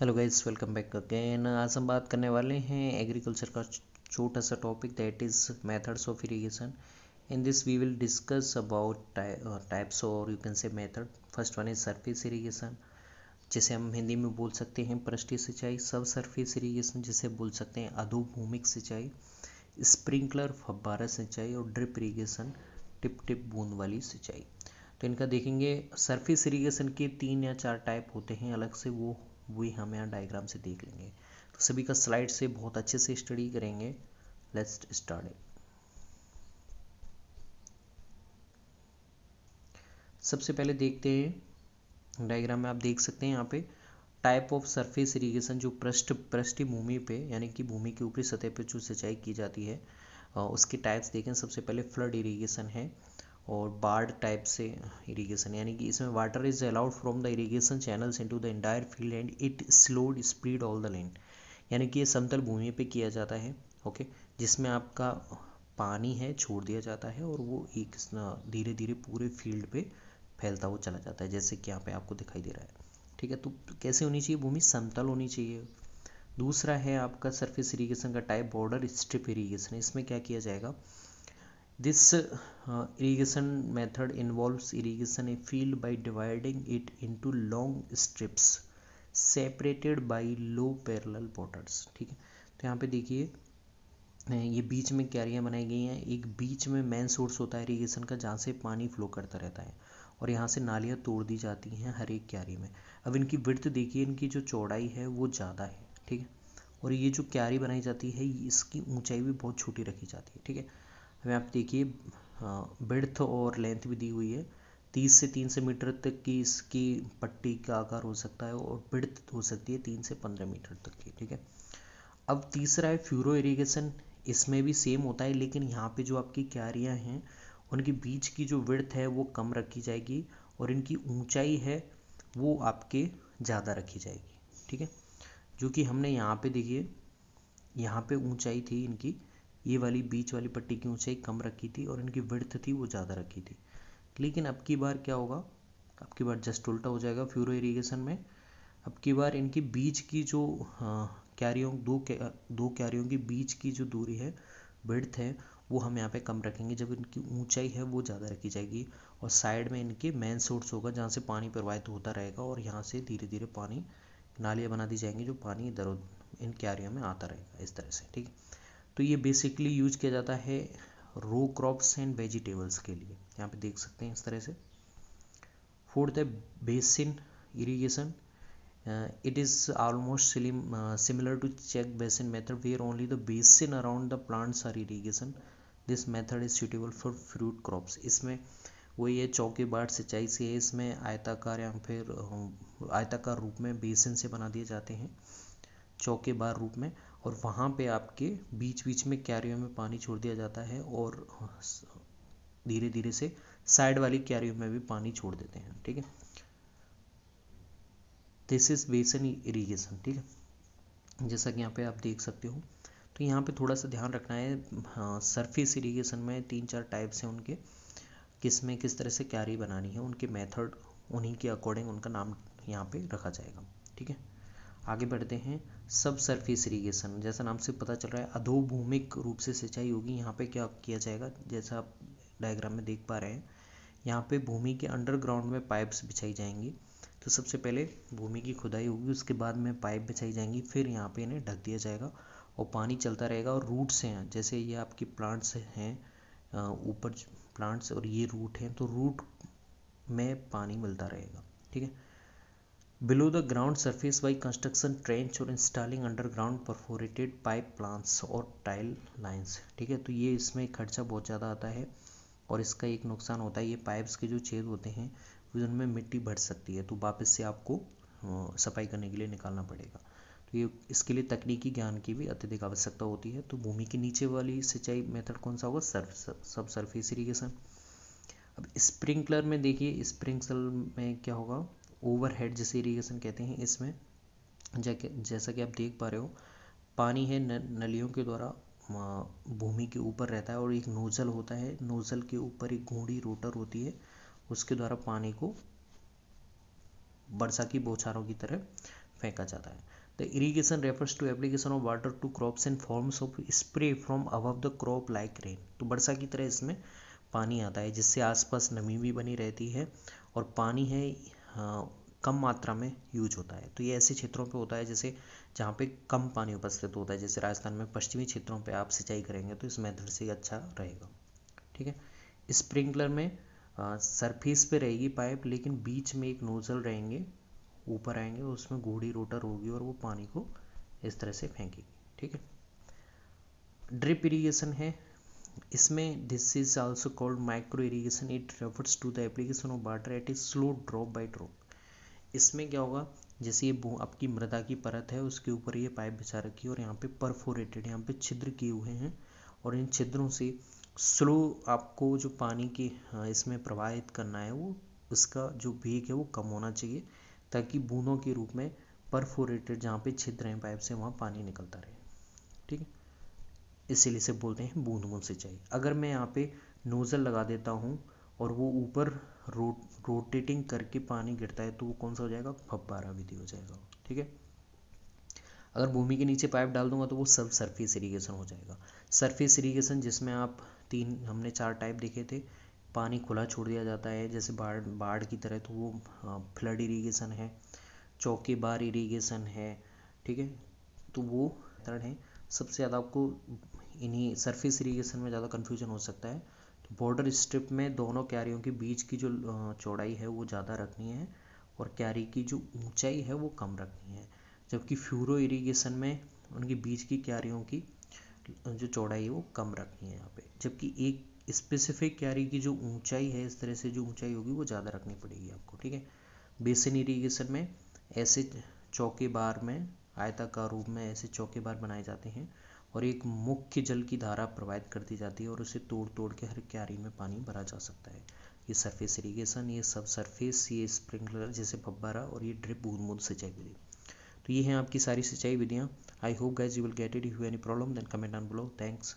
hello guys welcome back again आज हम बात करने वाले हैं एग्रीकल्चर का छोटा सा topic that is methods of irrigation in this we will discuss about types और you can say method first one is surface irrigation जिसे हम हिंदी में बोल सकते हैं पृष्ठीय सिंचाई सब सरफेस इरीगेशन जिसे बोल सकते हैं अधोभूमिक सिंचाई स्प्रिंकलर फब्बारा सिंचाई और ड्रिप इरीगेशन टिप टिप बूंद वाली सिंचाई तो इनका देखेंगे सरफेस इरीगेशन के तीन या चार टाइप होते हैं अलग से वो वे हम यहाँ डायग्राम से देख लेंगे तो सभी का स्लाइड से बहुत अच्छे से स्टडी करेंगे लेट्स स्टार्ट सबसे पहले देखते हैं डायग्राम में आप देख सकते हैं यहाँ पे टाइप ऑफ सरफेस इरीगेशन जो पृष्ठ पृष्ठी भूमि पे यानी कि भूमि के ऊपरी सतह पे जो सिंचाई की जाती है उसके टाइप्स देखें सबसे पहले फ्लड इरीगेशन है और बाढ़ टाइप से इरीगेशन यानी कि इसमें water is allowed from the channel channels into the entire field and it slowed spread all the land यानी कि ये समतल भूमि पे किया जाता है ओके जिसमें आपका पानी है छोड़ दिया जाता है और वो एक धीरे धीरे पूरे फील्ड पे फैलता हुआ चला जाता है जैसे कि यहाँ पे आपको दिखाई दे रहा है ठीक है तो कैसे होनी चाहिए भूमि समतल होनी चाहिए दूसरा है आपका सरफेस इरीगेशन का टाइप बॉर्डर स्ट्रिप इरीगेशन इसमें क्या किया जाएगा this uh, irrigation method involves irrigation a field by dividing it into long strips separated by low parallel borders ठीक है तो यहाँ पे देखिए ये बीच में क्यारियाँ बनाई गई हैं एक बीच में मेन सोर्स होता है इरीगेशन का जहाँ से पानी फ्लो करता रहता है और यहाँ से नालियाँ तोड़ दी जाती हैं हर एक क्यारी में अब इनकी वृत्त देखिए इनकी जो चौड़ाई है वो ज़्यादा है ठीक है और ये जो क्यारी बनाई जाती है इसकी ऊंचाई भी बहुत छोटी रखी जाती है ठीक है हमें आप देखिए बिर्थ और लेंथ भी दी हुई है तीस से तीन सौ मीटर तक की इसकी पट्टी का आकार हो सकता है और बिर्थ हो सकती है तीन से पंद्रह मीटर तक की ठीक है अब तीसरा है फ्यूरो इरीगेशन इसमें भी सेम होता है लेकिन यहाँ पे जो आपकी क्यारियाँ हैं उनके बीच की जो विड़थ है वो कम रखी जाएगी और इनकी ऊंचाई है वो आपके ज़्यादा रखी जाएगी ठीक है जो कि हमने यहाँ पे देखिए यहाँ पे ऊंचाई थी इनकी ये वाली बीच वाली पट्टी की ऊंचाई कम रखी थी और इनकी विर्थ थी वो ज़्यादा रखी थी लेकिन अब की बार क्या होगा अब की बार जस्ट उल्टा हो जाएगा फ्यूरो इरीगेशन में अब की बार इनकी बीच की जो हाँ, कैरियों दो क्या, दो कैरियों की बीच की जो दूरी है वृथ है वो हम यहाँ पे कम रखेंगे जब इनकी ऊंचाई है वो ज़्यादा रखी जाएगी और साइड में इनके मेन सोर्स होगा जहाँ से पानी प्रवाहित होता रहेगा और यहाँ से धीरे धीरे पानी नालियाँ बना दी जाएंगी जो पानी इधर इन कैरियों में आता रहेगा इस तरह से ठीक है तो ये बेसिकली यूज किया जाता है रो क्रॉप्स एंड वेजिटेबल्स के लिए यहाँ पे देख सकते हैं इस तरह से फोर्थ है basin irrigation it is almost similar to check basin method where only the basin around the plants are irrigation this method is suitable for fruit crops इसमें वही है बाट सिंचाई से है इसमें आयताकार या फिर um, आयताकार रूप में बेसिन से बना दिए जाते हैं चौके बार रूप में और वहाँ पे आपके बीच बीच में क्यारियों में पानी छोड़ दिया जाता है और धीरे धीरे से साइड वाली क्यारियों में भी पानी छोड़ देते हैं ठीक है दिस इज बेसन इरीगेशन ठीक है जैसा कि यहाँ पे आप देख सकते हो तो यहाँ पे थोड़ा सा ध्यान रखना है सरफेस हाँ, इरीगेशन में तीन चार टाइप्स हैं उनके किस में किस तरह से क्यारी बनानी है उनके मेथड उन्हीं के अकॉर्डिंग उनका नाम यहाँ पे रखा जाएगा ठीक है आगे बढ़ते हैं सब सरफेस इरीगेशन जैसा नाम से पता चल रहा है अधोभूमिक रूप से सिंचाई होगी यहाँ पे क्या किया जाएगा जैसा आप डायग्राम में देख पा रहे हैं यहाँ पे भूमि के अंडरग्राउंड में पाइप्स बिछाई जाएंगी तो सबसे पहले भूमि की खुदाई होगी उसके बाद में पाइप बिछाई जाएंगी फिर यहाँ पे इन्हें ढक दिया जाएगा और पानी चलता रहेगा और रूट्स हैं जैसे ये आपकी प्लांट्स हैं ऊपर प्लांट्स और ये रूट हैं तो रूट में पानी मिलता रहेगा ठीक है below the ground surface by construction trench और installing underground perforated pipe plants और tile lines ठीक है तो ये इसमें खर्चा बहुत ज़्यादा आता है और इसका एक नुकसान होता है ये पाइप्स के जो छेद होते हैं उनमें मिट्टी भर सकती है तो वापस से आपको सफाई करने के लिए निकालना पड़ेगा तो ये इसके लिए तकनीकी ज्ञान की भी अत्यधिक आवश्यकता होती है तो भूमि के नीचे वाली सिंचाई मेथड कौन सा होगा सर्फ सब सरफेस इरीगेशन अब स्प्रिंकलर में देखिए स्प्रिंकलर में क्या होगा ओवरहेड जिसे इरीगेशन कहते हैं इसमें जैसा कि आप देख पा रहे हो पानी है नलियों के द्वारा भूमि के ऊपर रहता है और एक नोज़ल होता है नोज़ल के ऊपर एक घूड़ी रोटर होती है उसके द्वारा पानी को वर्षा की बौछारों की तरह फेंका जाता है the irrigation refers to application of water to crops in forms of spray from above the crop like rain तो वर्षा की तरह इसमें पानी आता है जिससे आसपास नमी भी बनी रहती है और पानी है कम मात्रा में यूज होता है तो ये ऐसे क्षेत्रों पे होता है जैसे जहाँ पे कम पानी उपस्थित होता है जैसे राजस्थान में पश्चिमी क्षेत्रों पे आप सिंचाई करेंगे तो इस मेथड से अच्छा रहेगा ठीक है स्प्रिंकलर में सरफेस पे रहेगी पाइप लेकिन बीच में एक नोजल रहेंगे ऊपर आएंगे उसमें घोड़ी रोटर होगी और वो पानी को इस तरह से फेंकेगी ठीक है ड्रिप इरीगेशन है इसमें this is also called micro irrigation it refers to the application of water at a slow drop by drop इसमें क्या होगा जैसे ये आपकी मृदा की परत है उसके ऊपर ये पाइप बिछा रखी है और यहाँ पे परफोरेटेड यहाँ पे छिद्र किए हुए हैं और इन छिद्रों से स्लो आपको जो पानी की हाँ, इसमें प्रवाहित करना है वो उसका जो भीग है वो कम होना चाहिए ताकि बूंदों के रूप में परफोरेटेड जहाँ पे छिद्र हैं पाइप से वहाँ पानी निकलता रहे ठीक है इसीलिए इसे बोलते हैं बूंद बूंद सिंचाई अगर मैं यहाँ पे नोज़ल लगा देता हूँ और वो ऊपर रो रोटेटिंग करके पानी गिरता है तो वो कौन सा हो जाएगा फब्बारा विधि हो जाएगा ठीक है अगर भूमि के नीचे पाइप डाल दूंगा तो वो सब सरफेस इरीगेशन हो जाएगा सरफेस इरीगेशन जिसमें आप तीन हमने चार टाइप देखे थे पानी खुला छोड़ दिया जाता है जैसे बाढ़ बाढ़ की तरह तो वो फ्लड इरीगेशन है चौकी बार इरीगेशन है ठीक है तो वो तरह है सबसे ज़्यादा आपको इन्हीं सरफेस इरीगेशन में ज़्यादा कन्फ्यूजन हो सकता है तो बॉर्डर स्ट्रिप में दोनों क्यारियों के बीच की जो चौड़ाई है वो ज़्यादा रखनी है और क्यारी की जो ऊंचाई है वो कम रखनी है जबकि फ्यूरो इरीगेशन में उनके बीच की क्यारियों की जो चौड़ाई है वो कम रखनी है यहाँ पे जबकि एक स्पेसिफिक क्यारी की जो ऊंचाई है इस तरह से जो ऊंचाई होगी वो ज़्यादा रखनी पड़ेगी आपको ठीक है बेसिन इरीगेशन में ऐसे चौके बार में आयताकार रूप में ऐसे चौकेबार बनाए जाते हैं और एक मुख्य जल की धारा प्रवाहित कर दी जाती है और उसे तोड़ तोड़ के हर क्यारी में पानी भरा जा सकता है ये सरफेस इरीगेशन ये सब सरफेस ये स्प्रिंकलर जैसे फब्बारा और ये ड्रिप बूंद बूंद सिंचाई विधि तो ये हैं आपकी सारी सिंचाई विधियाँ I hope guys you will get it you any problem then comment on below thanks